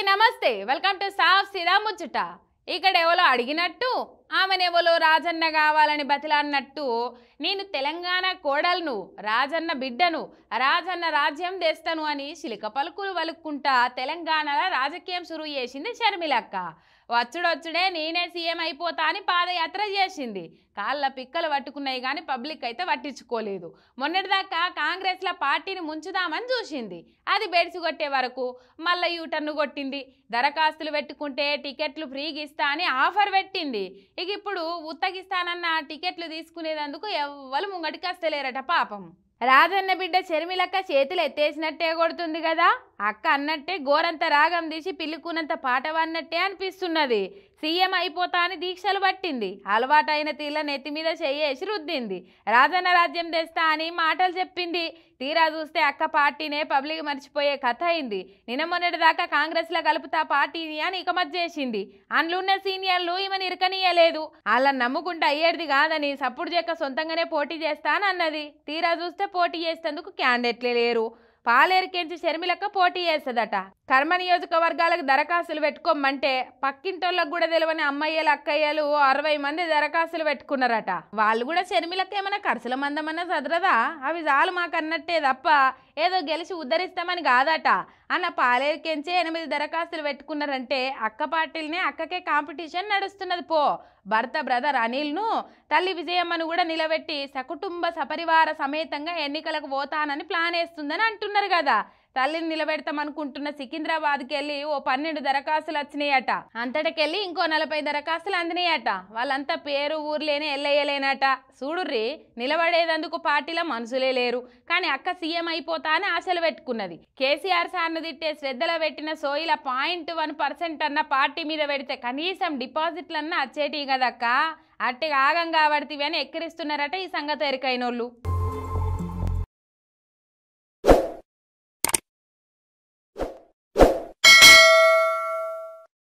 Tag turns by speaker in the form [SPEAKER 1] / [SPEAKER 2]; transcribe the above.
[SPEAKER 1] అందరికీ నమస్తే welcome to సాఫ్ సీదా ముచ్చట ఇక్కడ ఎవలో అడిగినట్టు ఆమెనెవలో రాజన్న కావాలని బతిలాడినట్టు నేను తెలంగాణ కోడలను రాజన్న బిడ్డను రాజన్న రాజ్యం తెస్తాను అని శిలక పలుకులు వలుక్కుంటా తెలంగాణలో రాజకీయం సురువు చేసింది షర్మిలక్క వచ్చుడొచ్చుడే నేనే సీఎం అయిపోతా అని పాదయాత్ర చేసింది కాళ్ళ పిక్కలు పట్టుకున్నాయి కానీ పబ్లిక్ అయితే పట్టించుకోలేదు మొన్నటిదాకా కాంగ్రెస్ల పార్టీని ముంచుదామని చూసింది అది బెడిసిగొట్టే కొట్టే వరకు మళ్ళీ యూటర్ను కొట్టింది దరఖాస్తులు పెట్టుకుంటే టికెట్లు ఫ్రీగా ఇస్తా అని ఆఫర్ పెట్టింది ఇక ఇప్పుడు ఉత్తగిస్తానన్న టికెట్లు తీసుకునేదందుకు ఎవ్వరు ముంగటికి వస్తలేరట పాపం రాజన్న బిడ్డ చెరిమిలక్క చేతులు ఎత్తేసినట్టే కొడుతుంది కదా అక్క అన్నట్టే గోరంత రాగం తీసి పిల్లుకున్నంత పాట అన్నట్టే అనిపిస్తున్నది సీఎం అయిపోతా అని దీక్షలు పట్టింది అలవాటైన తీర్ల నెత్తి మీద చెయ్యేసి రుద్దింది రాజన్న రాజ్యం తెస్తా అని మాటలు చెప్పింది తీరా చూస్తే అక్క పార్టీనే పబ్లిక్ మర్చిపోయే కథ అయింది నిన్న దాకా కాంగ్రెస్లో కలుపుతా పార్టీని అని ఇకమత్ చేసింది అందులోన్న సీనియర్లు ఈమెను ఇరకనీయలేదు అలా నమ్ముకుంటే అయ్యేది కాదని సప్పుడు చెక్క సొంతంగానే పోటీ చేస్తానన్నది తీరా చూస్తే పోటీ చేసేందుకు క్యాండిడేట్లే లేరు పాలేరికెంచి షర్మిలక్క పోటీ చేస్తుందట కర్మ నియోజకవర్గాలకు దరఖాస్తులు పెట్టుకోమంటే పక్కింటోళ్ళకు కూడా తెలియని అమ్మయ్యలు అక్కయ్యలు అరవై మంది దరఖాస్తులు పెట్టుకున్నారట వాళ్ళు కూడా షర్మిలకు ఏమైనా ఖర్చుల మందమన్నా చదరదా అవి చాలు అన్నట్టే తప్ప ఏదో గెలిచి ఉద్ధరిస్తామని కాదట అన్న పాలేరుకెంచే ఎనిమిది దరఖాస్తులు పెట్టుకున్నారంటే అక్క పార్టీలనే అక్కకే కాంపిటీషన్ నడుస్తున్నది పో భర్త బ్రదర్ అనిల్ను తల్లి విజయమ్మను కూడా నిలబెట్టి సకుటుంబ సపరివార సమేతంగా ఎన్నికలకు పోతానని ప్లాన్ వేస్తుందని అంటున్నారు కదా తల్లిని నిలబెడతాం అనుకుంటున్న సికింద్రాబాద్కి వెళ్ళి ఓ పన్నెండు దరఖాస్తులు వచ్చినాయట అంతటికెళ్ళి ఇంకో నలభై దరఖాస్తులు అందినాయట వాళ్ళంతా పేరు ఊర్లేనే ఎల్లయ్యలేనట చూడుర్రి నిలబడేదందుకు పార్టీలో మనసులే లేరు కానీ అక్క సీఎం అయిపోతా అని ఆశలు పెట్టుకున్నది కేసీఆర్ సార్ను తిట్టే శ్రద్ధలో పెట్టిన సోయిల పాయింట్ వన్ పర్సెంట్ అన్న పార్టీ మీద పెడితే కనీసం డిపాజిట్లన్నా వచ్చేటివి కదక్క అట్టి ఆగం కాబడితివి అని ఎక్కిరిస్తున్నారట ఈ సంగతి ఎరికైనోళ్ళు